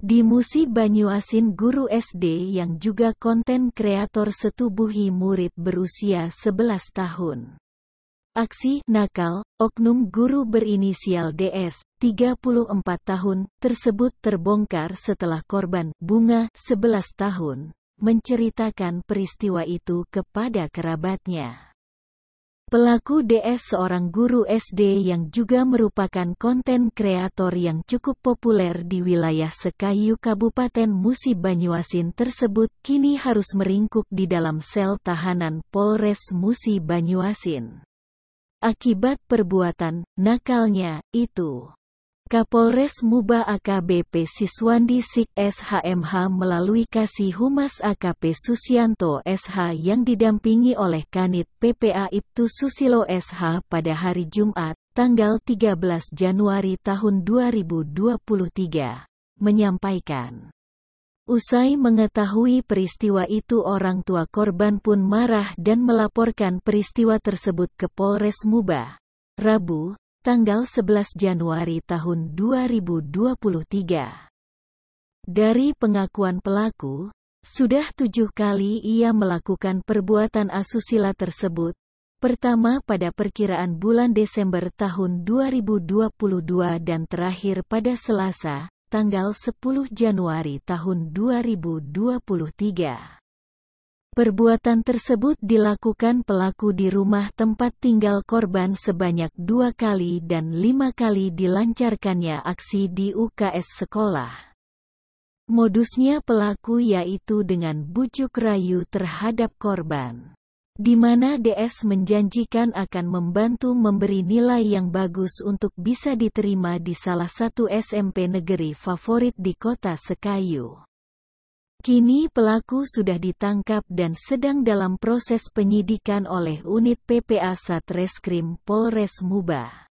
Di Musi Banyuasin guru SD yang juga konten kreator setubuhi murid berusia 11 tahun. Aksi nakal, oknum guru berinisial DS, 34 tahun, tersebut terbongkar setelah korban, Bunga, 11 tahun, menceritakan peristiwa itu kepada kerabatnya. Pelaku DS seorang guru SD yang juga merupakan konten kreator yang cukup populer di wilayah Sekayu Kabupaten Musi Banyuasin tersebut kini harus meringkuk di dalam sel tahanan Polres Musi Banyuasin. Akibat perbuatan nakalnya itu. Kapolres Muba AKBP Siswandi Sik SHMH melalui Kasih Humas AKP Susianto SH yang didampingi oleh Kanit PPA Ibtu Susilo SH pada hari Jumat, tanggal 13 Januari tahun 2023, menyampaikan. Usai mengetahui peristiwa itu orang tua korban pun marah dan melaporkan peristiwa tersebut ke Polres Muba. Rabu, tanggal 11 Januari tahun 2023. Dari pengakuan pelaku, sudah tujuh kali ia melakukan perbuatan asusila tersebut, pertama pada perkiraan bulan Desember tahun 2022 dan terakhir pada Selasa, tanggal 10 Januari tahun 2023. Perbuatan tersebut dilakukan pelaku di rumah tempat tinggal korban sebanyak dua kali dan lima kali dilancarkannya aksi di UKS sekolah. Modusnya pelaku yaitu dengan bujuk rayu terhadap korban. Di mana DS menjanjikan akan membantu memberi nilai yang bagus untuk bisa diterima di salah satu SMP negeri favorit di kota Sekayu. Kini pelaku sudah ditangkap dan sedang dalam proses penyidikan oleh unit PPA Satreskrim Polres Muba.